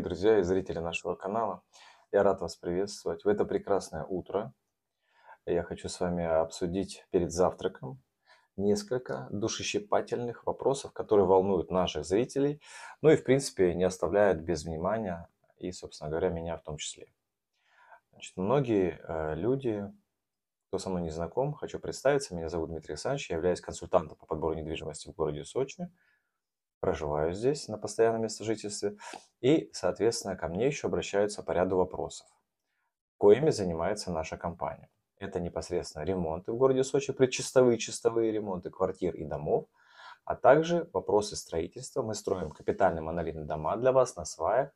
дорогие друзья и зрители нашего канала. Я рад вас приветствовать в это прекрасное утро. Я хочу с вами обсудить перед завтраком несколько душещипательных вопросов, которые волнуют наших зрителей, ну и, в принципе, не оставляют без внимания и, собственно говоря, меня в том числе. Значит, многие э, люди, кто со мной не знаком, хочу представиться. Меня зовут Дмитрий Александрович, я являюсь консультантом по подбору недвижимости в городе Сочи – проживаю здесь на постоянном месте жительства и, соответственно, ко мне еще обращаются по ряду вопросов, коими занимается наша компания. Это непосредственно ремонты в городе Сочи, предчистовые чистовые ремонты квартир и домов, а также вопросы строительства. Мы строим капитальные монолитные дома для вас на сваях,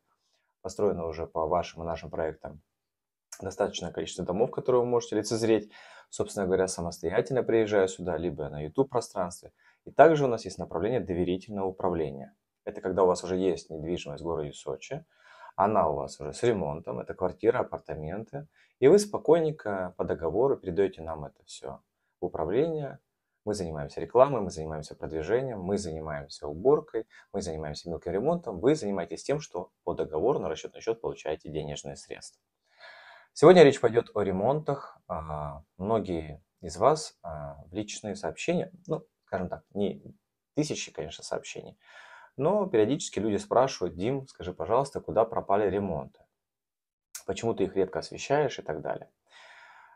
построено уже по вашим и нашим проектам достаточное количество домов, которые вы можете лицезреть, собственно говоря, самостоятельно приезжая сюда, либо на YouTube-пространстве – и также у нас есть направление доверительного управления. Это когда у вас уже есть недвижимость в городе Сочи, она у вас уже с ремонтом, это квартира, апартаменты, и вы спокойненько по договору передаете нам это все в управление, мы занимаемся рекламой, мы занимаемся продвижением, мы занимаемся уборкой, мы занимаемся мелким ремонтом, вы занимаетесь тем, что по договору на расчетный счет получаете денежные средства. Сегодня речь пойдет о ремонтах. А, многие из вас а, в личные сообщения, ну, скажем так, не тысячи, конечно, сообщений, но периодически люди спрашивают, Дим, скажи, пожалуйста, куда пропали ремонты? Почему ты их редко освещаешь и так далее?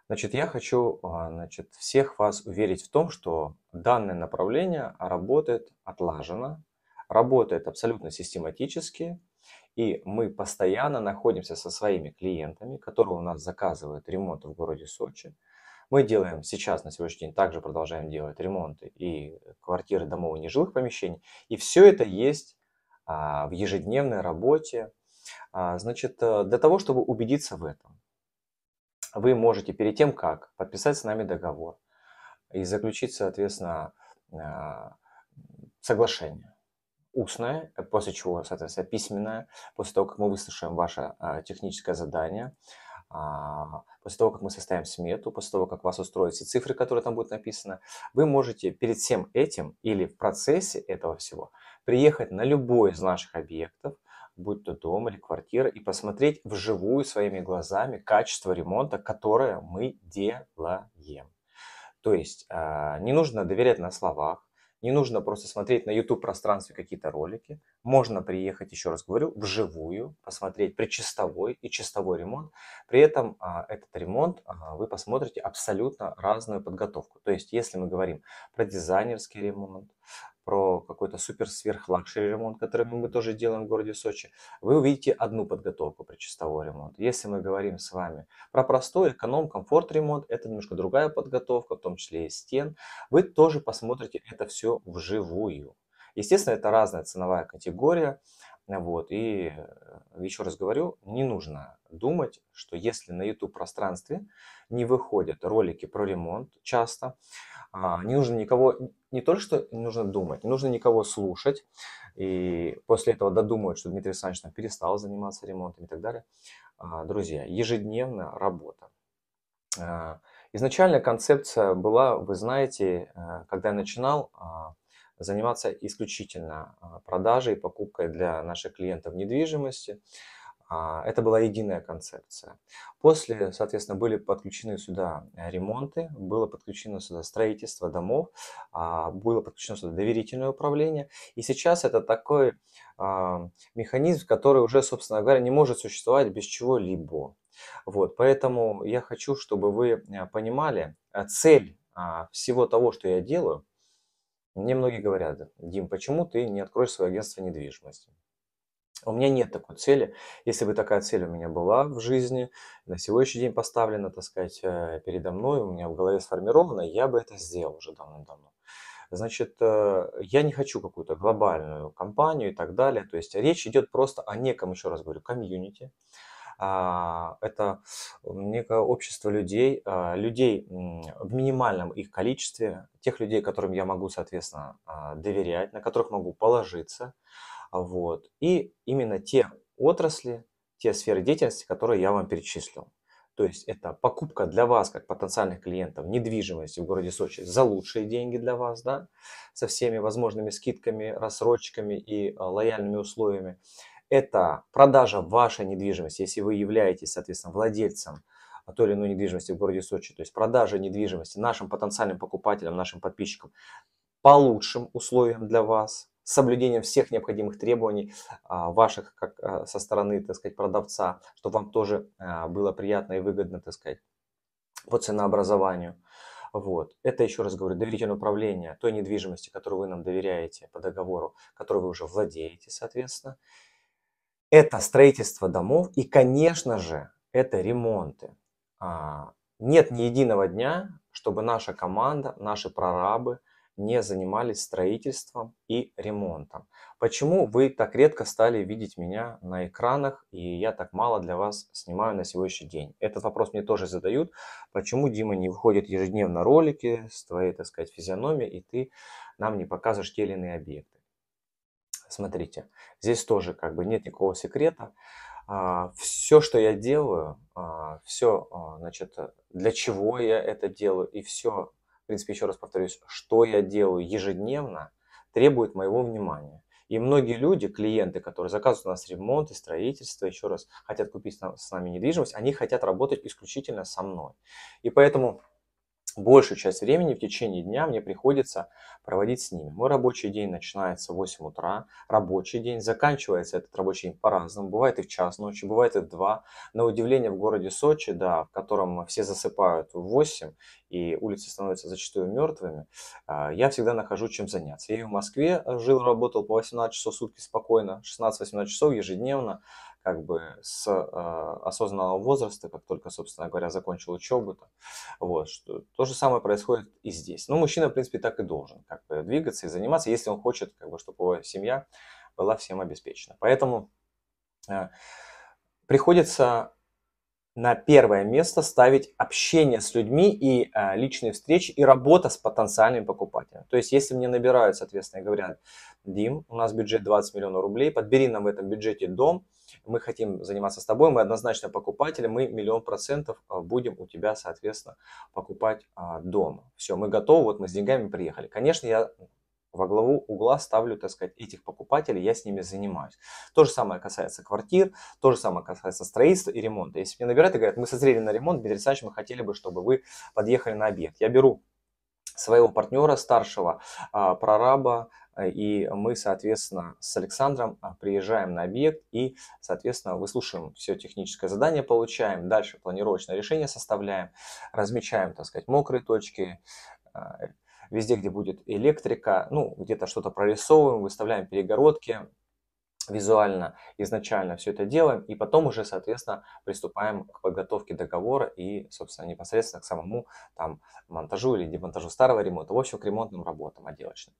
Значит, я хочу а, значит, всех вас уверить в том, что данное направление работает отлаженно, работает абсолютно систематически, и мы постоянно находимся со своими клиентами, которые у нас заказывают ремонт в городе Сочи, мы делаем сейчас, на сегодняшний день, также продолжаем делать ремонты и квартиры, домов и нежилых помещений. И все это есть а, в ежедневной работе. А, значит, э, для того, чтобы убедиться в этом, вы можете перед тем, как подписать с нами договор и заключить, соответственно, а, соглашение устное, э, после чего, соответственно, письменное, после того, как мы выслушаем ваше а, техническое задание, а, после того, как мы составим смету, после того, как вас устроят все цифры, которые там будут написаны, вы можете перед всем этим или в процессе этого всего приехать на любой из наших объектов, будь то дом или квартира, и посмотреть вживую своими глазами качество ремонта, которое мы делаем. То есть а, не нужно доверять на словах, не нужно просто смотреть на YouTube пространстве какие-то ролики. Можно приехать, еще раз говорю, вживую, посмотреть при чистовой и чистовой ремонт. При этом а, этот ремонт а, вы посмотрите абсолютно разную подготовку. То есть, если мы говорим про дизайнерский ремонт, про какой-то супер сверх лакшери ремонт, который мы тоже делаем в городе Сочи, вы увидите одну подготовку при чистовой ремонт. Если мы говорим с вами про простой эконом, комфорт ремонт, это немножко другая подготовка, в том числе и стен, вы тоже посмотрите это все вживую. Естественно, это разная ценовая категория, вот, и э, еще раз говорю, не нужно думать, что если на YouTube пространстве не выходят ролики про ремонт часто, а, не нужно никого, не только что не нужно думать, не нужно никого слушать, и после этого додумывать, что Дмитрий Александрович перестал заниматься ремонтом и так далее. А, друзья, ежедневная работа. А, изначально концепция была, вы знаете, а, когда я начинал заниматься исключительно продажей и покупкой для наших клиентов недвижимости – а, это была единая концепция. После, соответственно, были подключены сюда э, ремонты, было подключено сюда строительство домов, а, было подключено сюда доверительное управление. И сейчас это такой а, механизм, который уже, собственно говоря, не может существовать без чего-либо. Вот, поэтому я хочу, чтобы вы э, понимали цель всего того, что я делаю. Мне многие говорят, Дим, почему ты не откроешь свое агентство недвижимости? У меня нет такой цели. Если бы такая цель у меня была в жизни, на сегодняшний день поставлена, так сказать, э, передо мной, у меня в голове сформирована, я бы это сделал уже давно-давно. Значит, э, я не хочу какую-то глобальную компанию и так далее. То есть речь идет просто о неком, еще раз говорю, комьюнити. А, это э, некое общество людей, а, людей в минимальном их количестве, тех людей, которым я могу, соответственно, доверять, на которых могу положиться, вот. И именно те отрасли, те сферы деятельности, которые я вам перечислил. То есть это покупка для вас, как потенциальных клиентов, недвижимости в городе Сочи за лучшие деньги для вас, да, со всеми возможными скидками, рассрочками и а, лояльными условиями. Это продажа вашей недвижимости, если вы являетесь, соответственно, владельцем а, той или иной недвижимости в городе Сочи, то есть продажа недвижимости нашим потенциальным покупателям, нашим подписчикам по лучшим условиям для вас, соблюдением всех необходимых требований а, ваших как а, со стороны, так сказать, продавца, чтобы вам тоже а, было приятно и выгодно, так сказать, по ценообразованию. Вот. Это, еще раз говорю, доверительное управление той недвижимости, которую вы нам доверяете по договору, которую вы уже владеете, соответственно. Это строительство домов и, конечно же, это ремонты. Нет ни единого дня, чтобы наша команда, наши прорабы, не занимались строительством и ремонтом. Почему вы так редко стали видеть меня на экранах и я так мало для вас снимаю на сегодняшний день? Этот вопрос мне тоже задают. Почему Дима не выходит ежедневно ролики с твоей, так сказать, физиономией и ты нам не показываешь те или иные объекты? Смотрите, здесь тоже как бы нет никакого секрета. А, все, что я делаю, а, все, а, значит, для чего я это делаю и все, принципе, еще раз повторюсь, что я делаю ежедневно, требует моего внимания. И многие люди, клиенты, которые заказывают у нас ремонт и строительство, еще раз хотят купить с нами недвижимость, они хотят работать исключительно со мной. И поэтому большую часть времени в течение дня мне приходится проводить с ними. Мой рабочий день начинается в 8 утра, рабочий день, заканчивается этот рабочий день по-разному, бывает и в час ночи, бывает и в 2. На удивление в городе Сочи, да, в котором все засыпают в 8 и улицы становятся зачастую мертвыми, а, я всегда нахожу чем заняться. Я и в Москве жил, работал по 18 часов в сутки спокойно, 16-18 часов ежедневно, как бы с э, осознанного возраста, как только, собственно говоря, закончил учебу. -то, вот, что, то же самое происходит и здесь. Ну, мужчина, в принципе, так и должен как бы, двигаться и заниматься, если он хочет, как бы, чтобы его семья была всем обеспечена. Поэтому э, приходится на первое место ставить общение с людьми и э, личные встречи и работа с потенциальными покупателями. То есть, если мне набирают, соответственно, говорят, Дим, у нас бюджет 20 миллионов рублей, подбери нам в этом бюджете дом, мы хотим заниматься с тобой, мы однозначно покупатели, мы миллион процентов а, будем у тебя, соответственно, покупать а, дома. Все, мы готовы, вот мы с деньгами приехали. Конечно, я во главу угла ставлю, так сказать, этих покупателей, я с ними занимаюсь. То же самое касается квартир, то же самое касается строительства и ремонта. Если мне набирают и говорят, мы созрели на ремонт, Дмитрий Александрович, мы хотели бы, чтобы вы подъехали на объект. Я беру своего партнера, старшего а, прораба, а, и мы, соответственно, с Александром а, приезжаем на объект и, соответственно, выслушиваем все техническое задание, получаем, дальше планировочное решение составляем, размечаем, так сказать, мокрые точки, а, везде, где будет электрика, ну, где-то что-то прорисовываем, выставляем перегородки, визуально изначально все это делаем, и потом уже, соответственно, приступаем к подготовке договора и, собственно, непосредственно к самому там, монтажу или демонтажу старого ремонта, в общем, к ремонтным работам отделочным.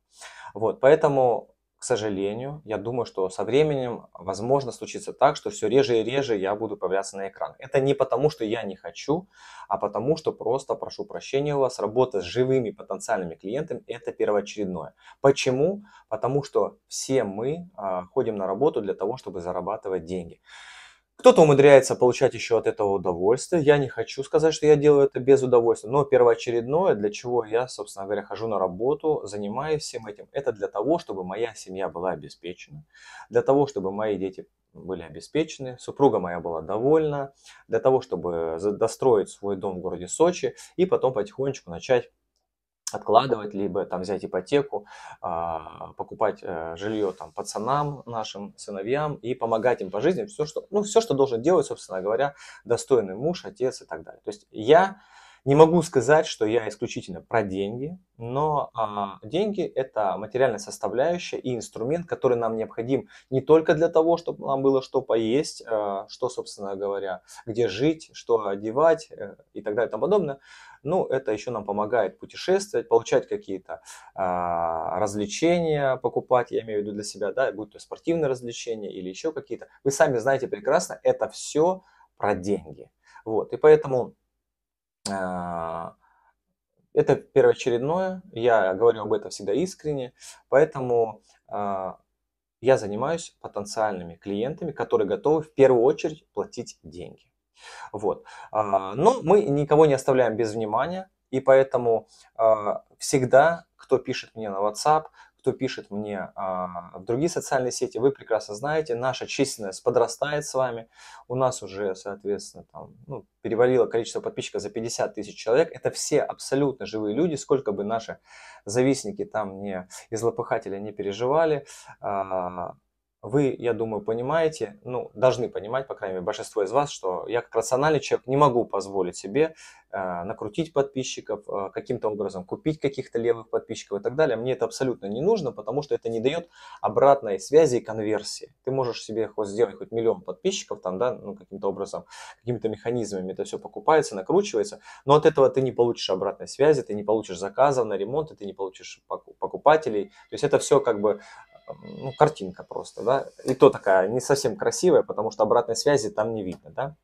Вот, поэтому к сожалению, я думаю, что со временем возможно случится так, что все реже и реже я буду появляться на экран. Это не потому, что я не хочу, а потому, что просто, прошу прощения у вас, работа с живыми потенциальными клиентами – это первоочередное. Почему? Потому что все мы э, ходим на работу для того, чтобы зарабатывать деньги. Кто-то умудряется получать еще от этого удовольствие. Я не хочу сказать, что я делаю это без удовольствия, но первоочередное, для чего я, собственно говоря, хожу на работу, занимаюсь всем этим, это для того, чтобы моя семья была обеспечена, для того, чтобы мои дети были обеспечены, супруга моя была довольна, для того, чтобы достроить свой дом в городе Сочи и потом потихонечку начать откладывать, либо там взять ипотеку, а, покупать э, жилье там пацанам, нашим сыновьям и помогать им по жизни, все, что, ну, все, что должен делать, собственно говоря, достойный муж, отец и так далее. То есть я не могу сказать, что я исключительно про деньги, но а, деньги это материальная составляющая и инструмент, который нам необходим не только для того, чтобы нам было что поесть, а, что, собственно говоря, где жить, что одевать э, и так далее и тому подобное. Ну, это еще нам помогает путешествовать, получать какие-то а, развлечения, покупать, я имею в виду для себя, да, будь то спортивные развлечения или еще какие-то. Вы сами знаете прекрасно, это все про деньги. Вот, и поэтому а, это первоочередное, я говорю об этом всегда искренне, поэтому а, я занимаюсь потенциальными клиентами, которые готовы в первую очередь платить деньги. Вот. А, но мы никого не оставляем без внимания, и поэтому всегда, кто пишет мне на WhatsApp, кто пишет мне а, в другие социальные сети, вы прекрасно знаете, наша численность подрастает с вами. У нас уже, соответственно, там, ну, перевалило количество подписчиков за 50 тысяч человек. Это все абсолютно живые люди, сколько бы наши завистники там не из лопыхателя не переживали. А, вы, я думаю, понимаете, ну, должны понимать, по крайней мере, большинство из вас, что я как рациональный человек не могу позволить себе э, накрутить подписчиков, э, каким-то образом купить каких-то левых подписчиков и так далее. Мне это абсолютно не нужно, потому что это не дает обратной связи и конверсии. Ты можешь себе хоть сделать хоть миллион подписчиков, там, да, ну, каким-то образом, какими-то механизмами это все покупается, накручивается, но от этого ты не получишь обратной связи, ты не получишь заказов на ремонт, ты не получишь покупателей. То есть это все как бы ну, картинка просто, да, и то такая не совсем красивая, потому что обратной связи там не видно, да.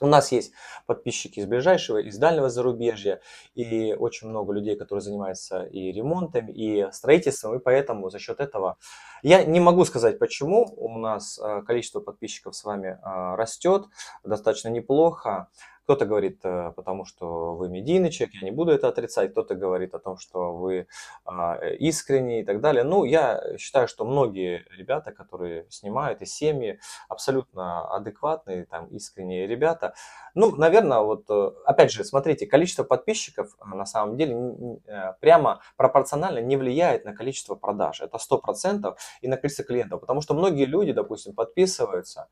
У нас есть подписчики из ближайшего, из дальнего зарубежья, и очень много людей, которые занимаются и ремонтом, и строительством, и поэтому за счет этого я не могу сказать, почему у нас э, количество подписчиков с вами э, растет достаточно неплохо. Кто-то говорит, э, потому что вы медийный человек, я не буду это отрицать. Кто-то говорит о том, что вы а, э, искренний и так далее. Ну, я считаю, что многие ребята, которые снимают, и семьи абсолютно адекватные, там, искренние ребята. Ну, наверное, вот, э, опять же, смотрите, количество подписчиков на самом деле прямо пропорционально не влияет на количество продаж. Это 100% и на количество клиентов. Потому что многие люди, допустим, подписываются,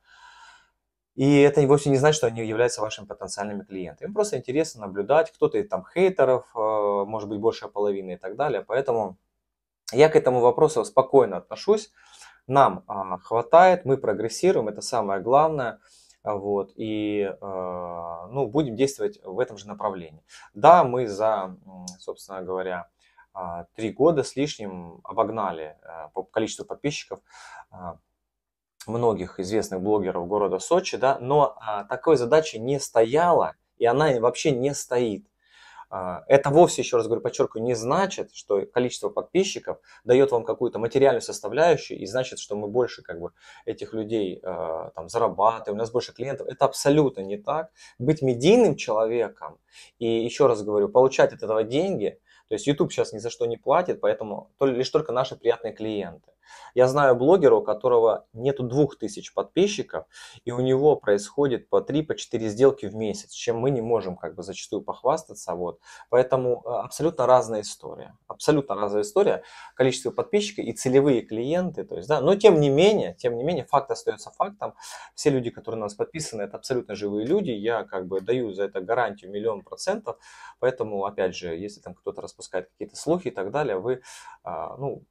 и это вовсе не значит, что они являются вашими потенциальными клиентами. Им просто интересно наблюдать, кто-то там хейтеров, э, может быть, большая половина и так далее. Поэтому я к этому вопросу спокойно отношусь. Нам а, хватает, мы прогрессируем, это самое главное. Вот, и э, ну, будем действовать в этом же направлении. Да, мы за, собственно говоря, а, три года с лишним обогнали э, по количеству подписчиков а, многих известных блогеров города Сочи, да, но а, такой задачи не стояла, и она вообще не стоит. А, это вовсе, еще раз говорю, подчеркиваю, не значит, что количество подписчиков дает вам какую-то материальную составляющую, и значит, что мы больше как бы этих людей а, там зарабатываем, у нас больше клиентов. Это абсолютно не так. Быть медийным человеком, и еще раз говорю, получать от этого деньги, то есть YouTube сейчас ни за что не платит, поэтому лишь только наши приятные клиенты. Я знаю блогера, у которого нету двух тысяч подписчиков, и у него происходит по 3-4 по сделки в месяц, чем мы не можем как бы зачастую похвастаться. Вот. Поэтому э, абсолютно разная история. Абсолютно разная история. Количество подписчиков и целевые клиенты. То есть, да, но тем не менее, тем не менее, факт остается фактом. Все люди, которые на нас подписаны, это абсолютно живые люди. Я как бы даю за это гарантию миллион процентов. Поэтому, опять же, если там кто-то распускает какие-то слухи и так далее, вы, а, ну,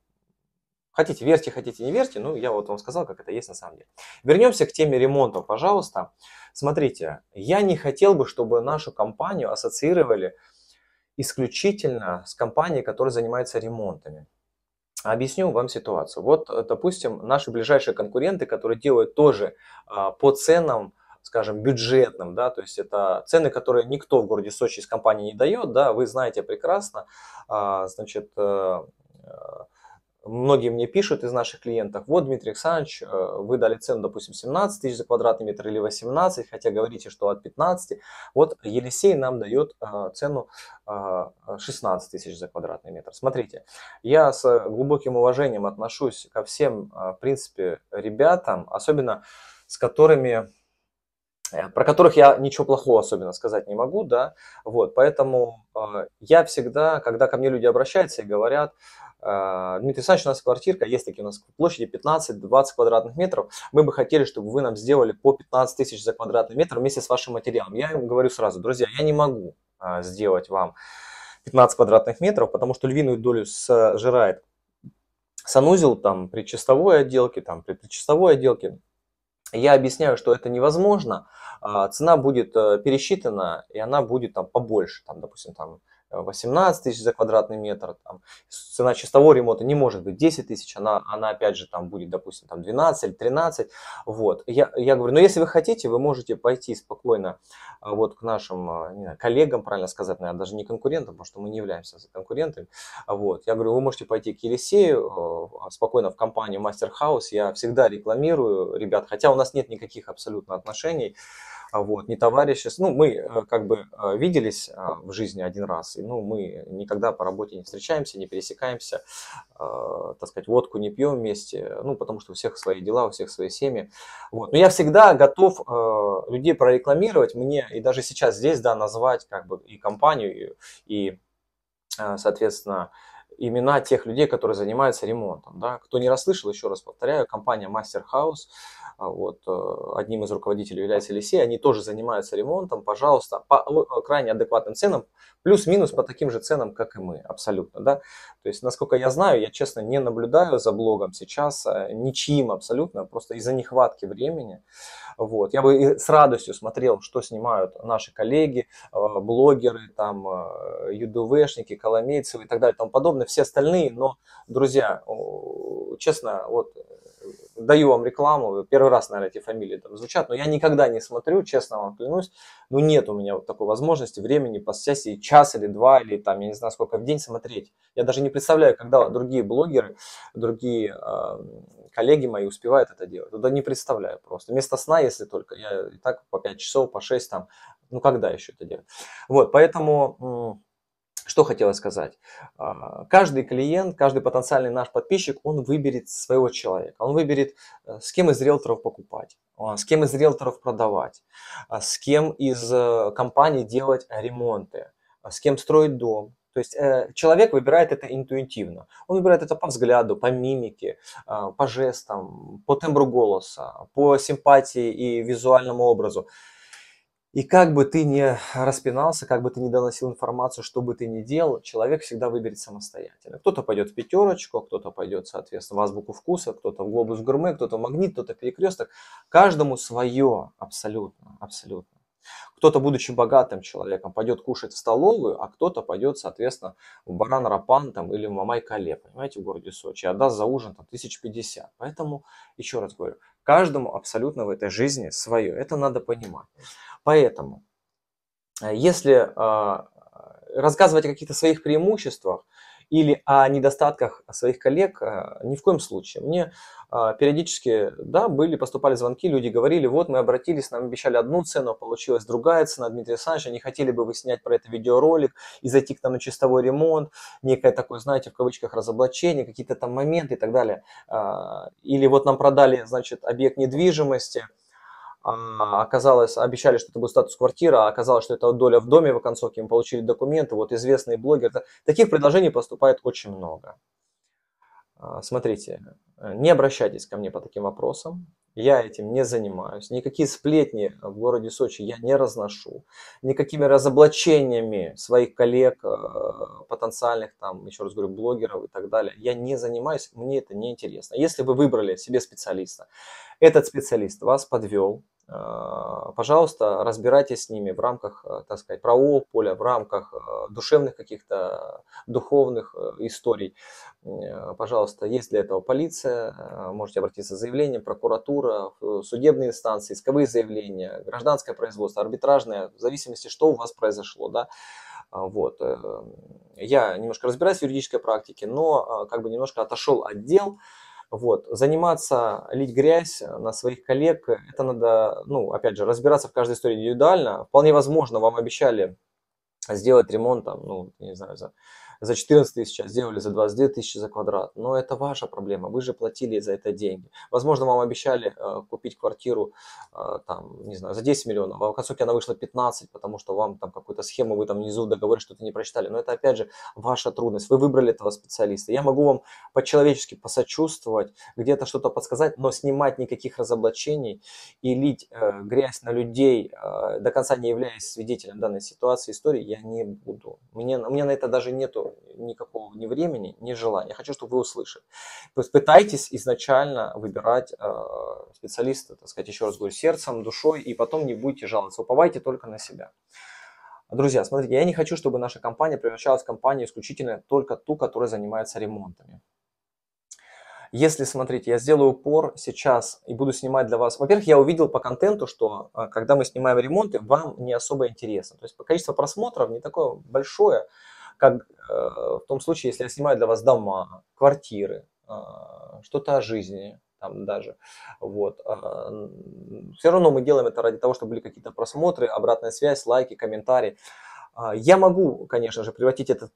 Хотите, верьте, хотите, не верьте, ну, я вот вам сказал, как это есть на самом деле. Вернемся к теме ремонта, пожалуйста. Смотрите, я не хотел бы, чтобы нашу компанию ассоциировали исключительно с компанией, которая занимается ремонтами. Объясню вам ситуацию. Вот, допустим, наши ближайшие конкуренты, которые делают тоже а, по ценам, скажем, бюджетным, да, то есть это цены, которые никто в городе Сочи из компании не дает, да, вы знаете прекрасно, а, значит, а, Многие мне пишут из наших клиентов, вот, Дмитрий Александрович, э, вы дали цену, допустим, 17 тысяч за квадратный метр или 18, хотя говорите, что от 15. Вот Елисей нам дает э, цену 16 э, тысяч за квадратный метр. Смотрите, я с глубоким уважением отношусь ко всем, в принципе, ребятам, особенно с которыми про которых я ничего плохого особенно сказать не могу, да, вот, поэтому э, я всегда, когда ко мне люди обращаются и говорят, э, Дмитрий Александрович, у нас квартирка, есть такие у нас площади 15-20 квадратных метров, мы бы хотели, чтобы вы нам сделали по 15 тысяч за квадратный метр вместе с вашим материалом. Я им говорю сразу, друзья, я не могу э, сделать вам 15 квадратных метров, потому что львиную долю сжирает санузел там при чистовой отделке, там при чистовой отделке, я объясняю, что это невозможно, а, цена будет э, пересчитана, и она будет там побольше, там, допустим, там 18 тысяч за квадратный метр, там, цена чистового ремонта не может быть 10 тысяч, она, она опять же там будет, допустим, там 12 или 13, вот. Я, я говорю, но ну, если вы хотите, вы можете пойти спокойно а, вот к нашим а, не знаю, коллегам, правильно сказать, наверное, даже не конкурентам, потому что мы не являемся конкурентами, а вот. Я говорю, вы можете пойти к Елисею спокойно в компанию Мастерхаус, я всегда рекламирую ребят, хотя у нас нет никаких абсолютно отношений, а вот, не товарищество. Ну, мы э, как бы э, виделись э, в жизни один раз, и, ну, мы никогда по работе не встречаемся, не пересекаемся, э, так сказать, водку не пьем вместе, ну, потому что у всех свои дела, у всех свои семьи, вот. Но я всегда готов э, людей прорекламировать, мне и даже сейчас здесь, да, назвать как бы и компанию, и, и соответственно, имена тех людей, которые занимаются ремонтом. Да? Кто не расслышал, еще раз повторяю, компания Master House – а вот, э, одним из руководителей является Елисей, они тоже занимаются ремонтом, пожалуйста, по э, э, крайне адекватным ценам, плюс-минус по таким же ценам, как и мы, абсолютно, да. То есть, насколько я знаю, я, честно, не наблюдаю за блогом сейчас, ничьим абсолютно, просто из-за нехватки времени, вот. Я бы с радостью смотрел, что снимают наши коллеги, блогеры, там, юдувешники, Коломейцевы и так далее и тому подобное, все остальные, но, друзья, честно, вот даю вам рекламу, первый раз, наверное, эти фамилии там звучат, но я никогда не смотрю, честно вам клянусь, ну нет у меня вот такой возможности, времени, по сессии час или два, или там, я не знаю, сколько в день смотреть. Я даже не представляю, когда другие блогеры, другие э, коллеги мои успевают это делать. Туда не представляю просто. Вместо сна, если только, я и так по 5 часов, по 6 там, ну когда еще это делать? Вот, поэтому что хотела сказать? А, каждый клиент, каждый потенциальный наш подписчик, он выберет своего человека. Он выберет, э, с кем из риэлторов покупать, а, с кем из риэлторов продавать, а, с кем из э, компаний делать ремонты, с кем строить дом. То есть э, человек выбирает это интуитивно. Он выбирает это по взгляду, по мимике, по жестам, по тембру голоса, по симпатии и визуальному образу. И как бы ты ни распинался, как бы ты ни доносил информацию, что бы ты ни делал, человек всегда выберет самостоятельно. Кто-то пойдет в пятерочку, кто-то пойдет, соответственно, в азбуку вкуса, кто-то в глобус гурме, кто-то в магнит, кто-то в перекресток. Каждому свое абсолютно, абсолютно. Кто-то, будучи богатым человеком, пойдет кушать в столовую, а кто-то пойдет, соответственно, в Баран Рапан там, или в Мамай-Кале, понимаете, в городе Сочи, отдаст за ужин там, 1050. Поэтому, еще раз говорю, каждому абсолютно в этой жизни свое. Это надо понимать. Поэтому, э, если э, рассказывать о каких-то своих преимуществах, или о недостатках своих коллег э, ни в коем случае. Мне э, периодически, да, были, поступали звонки, люди говорили, вот мы обратились, нам обещали одну цену, а получилась другая цена, Дмитрий Александрович, не хотели бы вы снять про это видеоролик и зайти к нам на чистовой ремонт, некое такое, знаете, в кавычках разоблачение, какие-то там моменты и так далее. Э, или вот нам продали, значит, объект недвижимости – а, оказалось, обещали, что это будет статус квартира, а оказалось, что это доля в доме в оконцовке, мы получили документы, вот известные блогеры. Таких предложений поступает очень много. А, смотрите, э, не обращайтесь ко мне по таким вопросам, я этим не занимаюсь. Никакие сплетни в городе Сочи я не разношу. Никакими разоблачениями своих коллег, э, потенциальных, там, еще раз говорю, блогеров и так далее, я не занимаюсь, мне это не интересно. Если вы выбрали себе специалиста, этот специалист вас подвел, Э, пожалуйста, разбирайтесь с ними в рамках, э, так сказать, правового поля, в рамках э, душевных каких-то духовных историй. Пожалуйста, есть для этого полиция, можете обратиться с заявлением, прокуратура, судебные инстанции, исковые заявления, гражданское производство, арбитражное, в зависимости, что у вас произошло, да. Вот. Я немножко разбираюсь в юридической практике, но как бы немножко отошел отдел. дел, вот. Заниматься, лить грязь на своих коллег, это надо, ну, опять же, разбираться в каждой истории индивидуально. Вполне возможно, вам обещали сделать ремонт, там, ну, не знаю, за за 14 тысяч, а сделали за 22 тысячи за квадрат. Но это ваша проблема, вы же платили за это деньги. Возможно, вам обещали э, купить квартиру, э, там, не знаю, за 10 миллионов, а в концовке она вышла 15, потому что вам там какую-то схему, вы там внизу договор что-то не прочитали. Но это, опять же, ваша трудность, вы выбрали этого специалиста. Я могу вам по-человечески посочувствовать, где-то что-то подсказать, но снимать никаких разоблачений и лить э, грязь на людей, э, до конца не являясь свидетелем данной ситуации, истории, я не буду. Мне, у меня на это даже нету никакого ни времени, ни желания. Я хочу, чтобы вы услышали. То есть пытайтесь изначально выбирать э, специалиста, так сказать, еще раз говорю, сердцем, душой, и потом не будете жаловаться. Уповайте только на себя. Друзья, смотрите, я не хочу, чтобы наша компания превращалась в компанию исключительно только ту, которая занимается ремонтами. Если, смотрите, я сделаю упор сейчас и буду снимать для вас. Во-первых, я увидел по контенту, что э, когда мы снимаем ремонты, вам не особо интересно. То есть по количеству просмотров не такое большое как э, в том случае, если я снимаю для вас дома, квартиры, э, что-то о жизни, там даже. Вот. Э, Все равно мы делаем это ради того, чтобы были какие-то просмотры, обратная связь, лайки, комментарии. Я могу, конечно же, превратить этот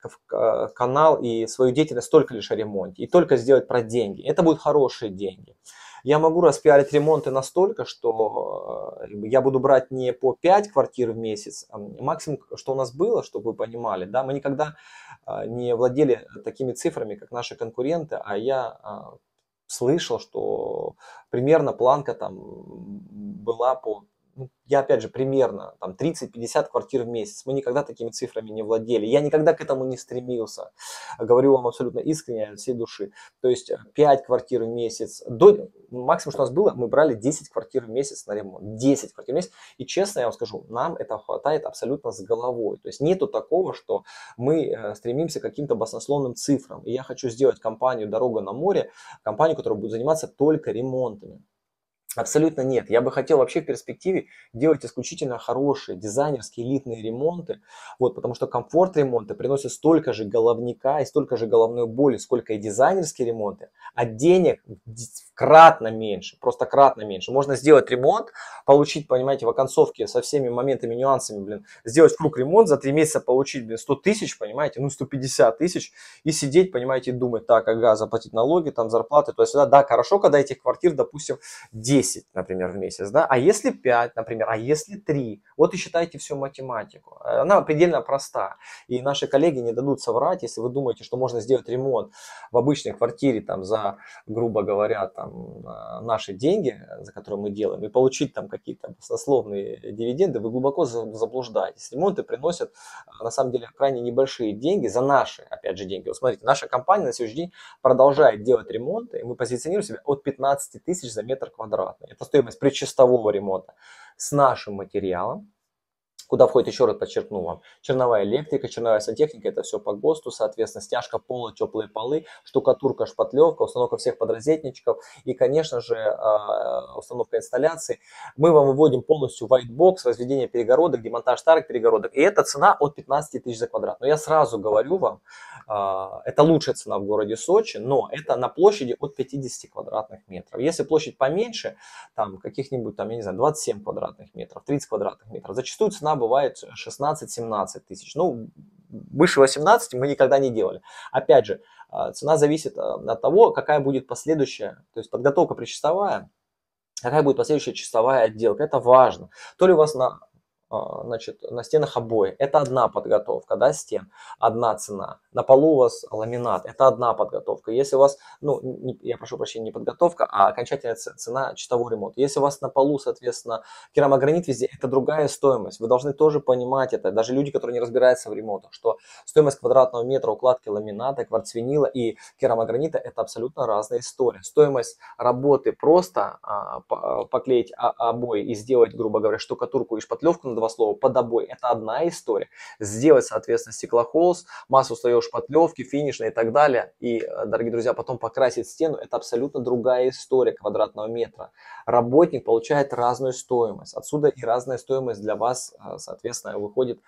канал и свою деятельность только лишь о ремонте, и только сделать про деньги. Это будут хорошие деньги я могу распиарить ремонты настолько, что э, я буду брать не по 5 квартир в месяц, а максимум, что у нас было, чтобы вы понимали, да, мы никогда э, не владели такими цифрами, как наши конкуренты, а я э, слышал, что примерно планка там была по ну, я опять же примерно там 30-50 квартир в месяц. Мы никогда такими цифрами не владели. Я никогда к этому не стремился. Говорю вам абсолютно искренне от всей души. То есть 5 э, квартир в месяц. До, максимум, что у нас было, мы брали 10 квартир в месяц на ремонт. 10 квартир в месяц. И честно я вам скажу, нам это хватает абсолютно с головой. То есть нету такого, что мы э, стремимся к каким-то баснословным цифрам. И я хочу сделать компанию «Дорога на море», компанию, которая будет заниматься только ремонтами. Абсолютно нет. Я бы хотел вообще в перспективе делать исключительно хорошие дизайнерские элитные ремонты, вот, потому что комфорт ремонта приносит столько же головника и столько же головной боли, сколько и дизайнерские ремонты, а денег кратно меньше, просто кратно меньше. Можно сделать ремонт, получить, понимаете, в оконцовке со всеми моментами, нюансами, блин, сделать круг ремонт, за три месяца получить, блин, 100 тысяч, понимаете, ну 150 тысяч, и сидеть, понимаете, думать, так, ага, заплатить налоги, там, зарплаты, то есть, да, да, хорошо, когда этих квартир, допустим, 10 10, например, в месяц, да, а если 5, например, а если 3, вот и считайте всю математику. Она предельно проста, и наши коллеги не дадут соврать, если вы думаете, что можно сделать ремонт в обычной квартире там за, грубо говоря, там э, наши деньги, за которые мы делаем, и получить там какие-то сословные дивиденды, вы глубоко заблуждаетесь. Ремонты приносят, э, на самом деле, крайне небольшие деньги за наши, опять же, деньги. Вот смотрите, наша компания на сегодняшний день продолжает делать ремонты, и мы позиционируем себя от 15 тысяч за метр квадрат обратно. Это стоимость предчистового ремонта с нашим материалом, куда входит, еще раз подчеркну вам, черновая электрика, черновая сантехника, это все по ГОСТу, соответственно, стяжка пола, теплые полы, штукатурка, шпатлевка, установка всех подрозетничков и, конечно же, а, установка инсталляции. Мы вам выводим полностью white box, возведение перегородок, демонтаж старых перегородок, и это цена от 15 тысяч за квадрат. Но я сразу говорю вам, а, это лучшая цена в городе Сочи, но это на площади от 50 квадратных метров. Если площадь поменьше, там каких-нибудь, там, я не знаю, 27 квадратных метров, 30 квадратных метров, зачастую цена бывает 16-17 тысяч. Ну, выше 18 мы никогда не делали. Опять же, а, цена зависит а, от того, какая будет последующая, то есть подготовка причастовая, какая будет последующая чистовая отделка. Это важно. То ли у вас на а, значит, на стенах обои. Это одна подготовка, да, стен, одна цена. На полу у вас ламинат, это одна подготовка. Если у вас, ну, не, я прошу прощения, не подготовка, а окончательная цена чистового ремонта. Если у вас на полу, соответственно, керамогранит везде, это другая стоимость. Вы должны тоже понимать это. Даже люди, которые не разбираются в ремонтах, что стоимость квадратного метра укладки ламината, кварцвинила и керамогранита – это абсолютно разная история. Стоимость работы просто а, а поклеить а, обои и сделать, грубо говоря, штукатурку и шпатлевку на 20 два слова, подобой, это одна история. Сделать, соответственно, стеклохолст, массу слоев шпатлевки, финишной и так далее. И, э, дорогие друзья, потом покрасить стену, это абсолютно другая история квадратного метра работник получает разную стоимость. Отсюда и разная стоимость для вас, э, соответственно, выходит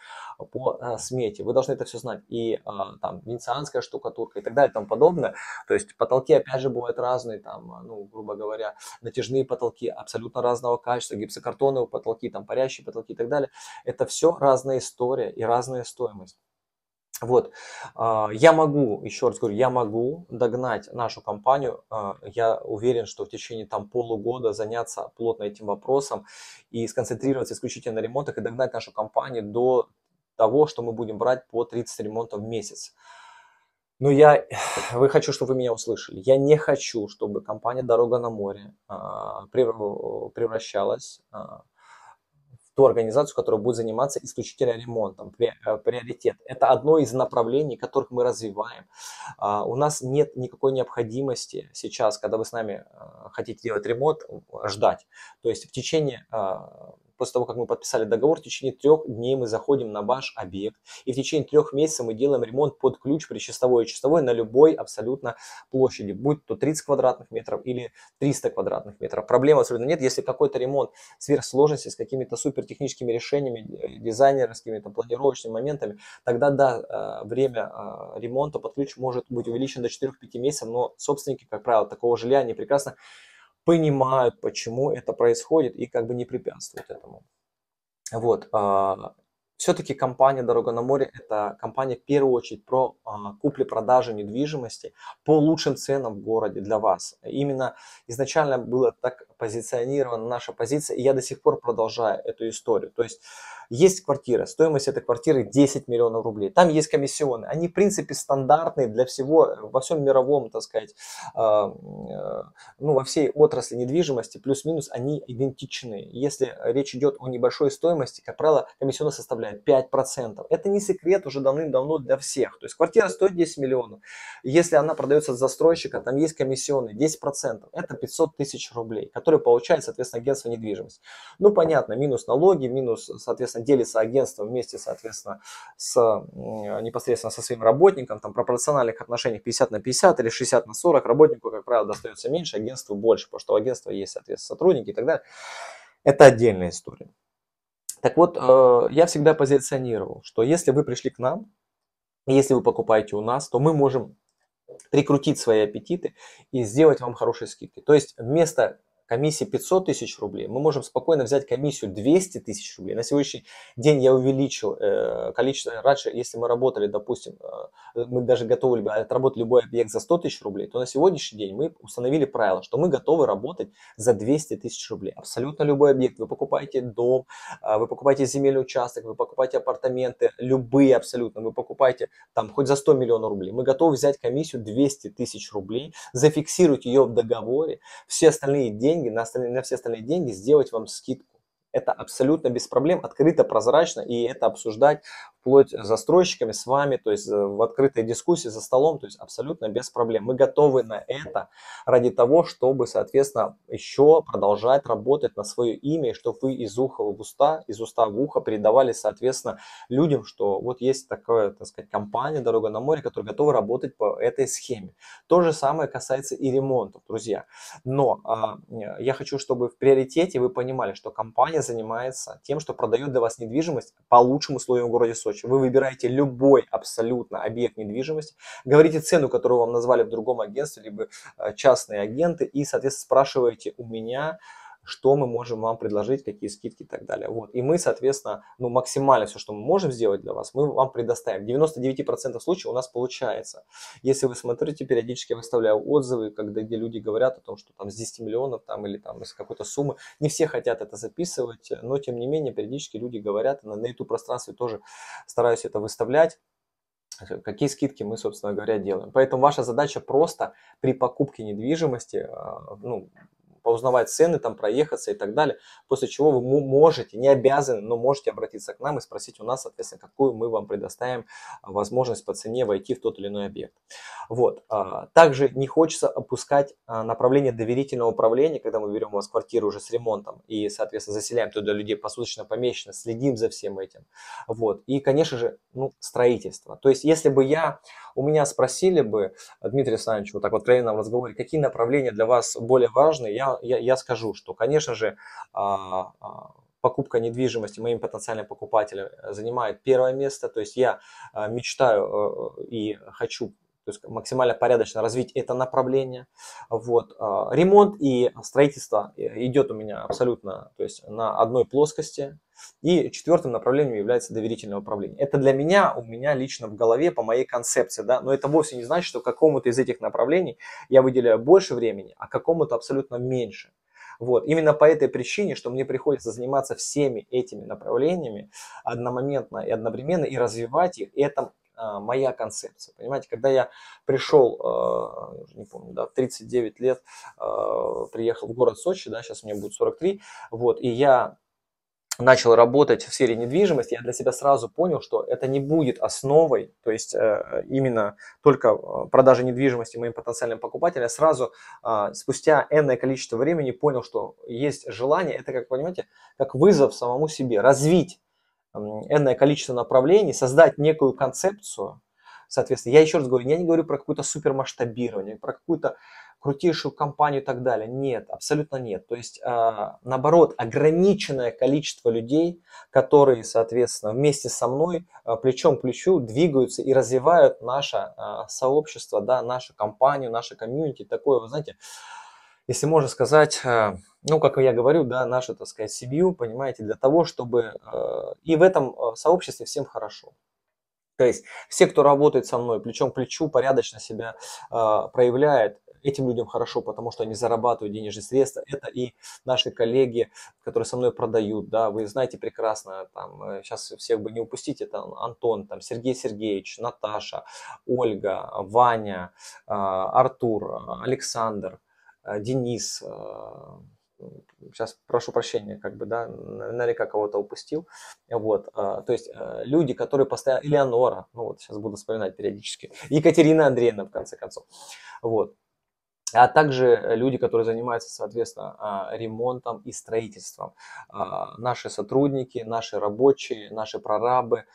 по э, смете. Вы должны это все знать. И э, там венецианская штукатурка и так далее, и тому подобное. То есть потолки, опять же, бывают разные, там, ну, грубо говоря, натяжные потолки абсолютно разного качества, гипсокартоновые потолки, там, парящие потолки и так далее. Это все разная история и разная стоимость. Вот, а, я могу, еще раз говорю, я могу догнать нашу компанию. А, я уверен, что в течение там полугода заняться плотно этим вопросом и сконцентрироваться исключительно на ремонтах и догнать нашу компанию до того, что мы будем брать по 30 ремонтов в месяц. Но я, вы хочу, чтобы вы меня услышали. Я не хочу, чтобы компания «Дорога на море» а, превращалась ту организацию, которая будет заниматься исключительно ремонтом, э, приоритет. Это одно из направлений, которых мы развиваем. А, у нас нет никакой необходимости сейчас, когда вы с нами э, хотите делать ремонт, э, ждать. То есть в течение а, после того, как мы подписали договор, в течение трех дней мы заходим на ваш объект, и в течение трех месяцев мы делаем ремонт под ключ при чистовой и чистовой на любой абсолютно площади, будь то 30 квадратных метров или 300 квадратных метров. Проблем абсолютно нет, если какой-то ремонт сверхсложности с какими-то супертехническими решениями, э, дизайнерскими, там, планировочными моментами, тогда да, э, время э, ремонта под ключ может быть увеличено до 4-5 месяцев, но собственники, как правило, такого жилья, они прекрасно понимают, почему это происходит и как бы не препятствуют этому. Вот. А, Все-таки компания «Дорога на море» – это компания в первую очередь про а, купли-продажи недвижимости по лучшим ценам в городе для вас. Именно изначально было так позиционирована наша позиция, и я до сих пор продолжаю эту историю. То есть есть квартира, стоимость этой квартиры 10 миллионов рублей, там есть комиссионные, они в принципе стандартные для всего, во всем мировом, так сказать, э, э, ну во всей отрасли недвижимости, плюс-минус они идентичны. Если речь идет о небольшой стоимости, как правило, комиссионная составляет 5%. Это не секрет уже давным-давно для всех. То есть квартира стоит 10 миллионов, если она продается от застройщика, там есть комиссионные 10%, это 500 тысяч рублей, которые которую получает, соответственно, агентство недвижимость. Ну, понятно, минус налоги, минус, соответственно, делится агентство вместе, соответственно, с, непосредственно со своим работником, там, пропорциональных отношениях 50 на 50 или 60 на 40, работнику, как правило, достается меньше, агентству больше, потому что у агентства есть, соответственно, сотрудники и так далее. Это отдельная история. Так вот, э, я всегда позиционировал, что если вы пришли к нам, если вы покупаете у нас, то мы можем прикрутить свои аппетиты и сделать вам хорошие скидки. То есть вместо комиссия 500 тысяч рублей, мы можем спокойно взять комиссию 200 тысяч рублей. На сегодняшний день я увеличил э, количество. Раньше, если мы работали, допустим, э, мы даже готовы отработать любой объект за 100 тысяч рублей, то на сегодняшний день мы установили правило, что мы готовы работать за 200 тысяч рублей. Абсолютно любой объект. Вы покупаете дом, э, вы покупаете земельный участок, вы покупаете апартаменты, любые абсолютно. Вы покупаете там хоть за 100 миллионов рублей. Мы готовы взять комиссию 200 тысяч рублей, зафиксировать ее в договоре. Все остальные деньги деньги, на, остальные, на все остальные деньги сделать вам скидку. Это абсолютно без проблем, открыто, прозрачно, и это обсуждать вплоть с застройщиками, с вами, то есть э, в открытой дискуссии за столом, то есть абсолютно без проблем. Мы готовы на это ради того, чтобы, соответственно, еще продолжать работать на свое имя, и чтобы вы из уха в уста, из уста в ухо передавали, соответственно, людям, что вот есть такая, так сказать, компания «Дорога на море», которая готова работать по этой схеме. То же самое касается и ремонтов, друзья. Но а, я хочу, чтобы в приоритете вы понимали, что компания компания занимается тем, что продает для вас недвижимость по лучшим условиям в городе Сочи. Вы выбираете любой абсолютно объект недвижимости, говорите цену, которую вам назвали в другом агентстве, либо э, частные агенты, и, соответственно, спрашиваете у меня, что мы можем вам предложить, какие скидки и так далее. Вот. И мы, соответственно, ну, максимально все, что мы можем сделать для вас, мы вам предоставим. В 99% случаев у нас получается. Если вы смотрите, периодически я выставляю отзывы, когда, где люди говорят о том, что там с 10 миллионов там, или там из какой-то суммы. Не все хотят это записывать, но тем не менее периодически люди говорят, на, на YouTube пространстве тоже стараюсь это выставлять какие скидки мы, собственно говоря, делаем. Поэтому ваша задача просто при покупке недвижимости а, ну, поузнавать цены, там проехаться и так далее. После чего вы можете, не обязаны, но можете обратиться к нам и спросить у нас, соответственно, какую мы вам предоставим а, возможность по цене войти в тот или иной объект. Вот. А, также не хочется опускать а, направление доверительного управления, когда мы берем у вас квартиру уже с ремонтом и, соответственно, заселяем туда людей посуточно помещено, следим за всем этим. Вот. И, конечно же, ну, строительство. То есть, если бы я, у меня спросили бы, Дмитрий Александрович, вот так вот в откровенном разговоре, какие направления для вас более важны, я я, я, скажу, что, конечно же, а, а, покупка недвижимости моим потенциальным покупателям э, занимает первое место. То есть я а, мечтаю э, э, и хочу то есть максимально порядочно развить это направление. Вот. А, ремонт и строительство э, идет у меня абсолютно то есть на одной плоскости. И четвертым направлением является доверительное управление. Это для меня, у меня лично в голове, по моей концепции, да, но это вовсе не значит, что какому-то из этих направлений я выделяю больше времени, а какому-то абсолютно меньше. Вот. Именно по этой причине, что мне приходится заниматься всеми этими направлениями одномоментно и одновременно и развивать их, и это, Э, моя концепция. Понимаете, когда я пришел, э, не помню, да, 39 лет э, приехал в город Сочи, да, сейчас мне будет 43, вот, и я начал работать в сфере недвижимости, я для себя сразу понял, что это не будет основой, то есть именно только продажи недвижимости моим потенциальным покупателям, я сразу спустя энное количество времени понял, что есть желание, это как, понимаете, как вызов самому себе, развить энное количество направлений, создать некую концепцию, соответственно, я еще раз говорю, я не говорю про какое-то супермасштабирование, про какую-то крутейшую компанию и так далее. Нет, абсолютно нет. То есть, а, наоборот, ограниченное количество людей, которые, соответственно, вместе со мной а, плечом к плечу двигаются и развивают наше а, сообщество, да, нашу компанию, наше комьюнити. Такое, вы знаете, если можно сказать, э, ну, как я говорю, да, нашу, так сказать, семью, понимаете, для того, чтобы э, и в этом э, сообществе всем хорошо. То есть все, кто работает со мной плечом к плечу, порядочно себя проявляет, этим людям хорошо, потому что они зарабатывают денежные средства. Это и наши коллеги, которые со мной продают, да, вы знаете прекрасно, там, сейчас всех бы не упустите, там, Антон, там, Сергей Сергеевич, Наташа, Ольга, Ваня, Артур, Александр, Э, Денис, э, ну, сейчас прошу прощения, как бы, да, наверняка кого-то упустил, вот, э, то есть люди, которые постоянно, Элеонора, ну вот, сейчас буду вспоминать периодически, Екатерина Андреевна, в конце концов, вот, а также люди, которые занимаются, соответственно, ремонтом и строительством. Наши сотрудники, наши рабочие, наши прорабы,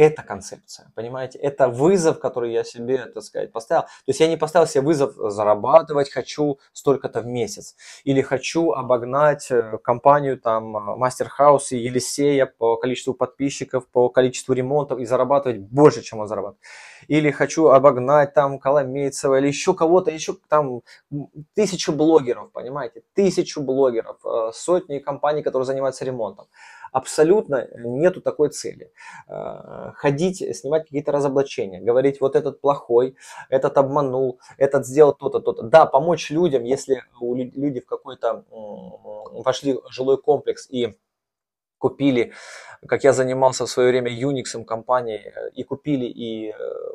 это концепция, понимаете? Это вызов, который я себе, так сказать, поставил. То есть я не поставил себе вызов зарабатывать хочу столько-то в месяц. Или хочу обогнать э, компанию там Мастерхаус и Елисея по количеству подписчиков, по количеству ремонтов и зарабатывать больше, чем он зарабатывает. Или хочу обогнать там Коломейцева или еще кого-то, еще там тысячу блогеров, понимаете? Тысячу блогеров, э, сотни компаний, которые занимаются ремонтом. Абсолютно нету такой цели. Э, ходить, снимать какие-то разоблачения, говорить вот этот плохой, этот обманул, этот сделал то-то, то-то. Да, помочь людям, если люди в какой-то вошли в жилой комплекс и купили, как я занимался в свое время Unix компанией, и купили, и э,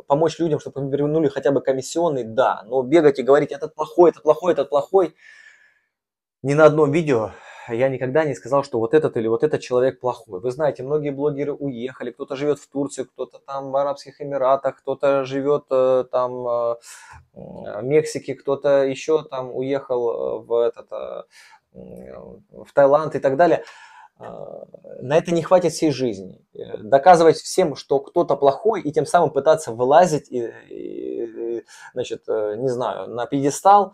помочь людям, чтобы им вернули хотя бы комиссионный, да, но бегать и говорить, этот плохой, этот плохой, этот плохой, ни на одном видео а я никогда не сказал, что вот этот или вот этот человек плохой. Вы знаете, многие блогеры уехали, кто-то живет в Турции, кто-то там в Арабских Эмиратах, кто-то живет э, там э, в Мексике, кто-то еще там уехал э, в, этот, в Таиланд и так далее. На это не хватит всей жизни. Доказывать всем, что кто-то плохой, и тем самым пытаться вылазить, и, и, значит, не знаю, на пьедестал,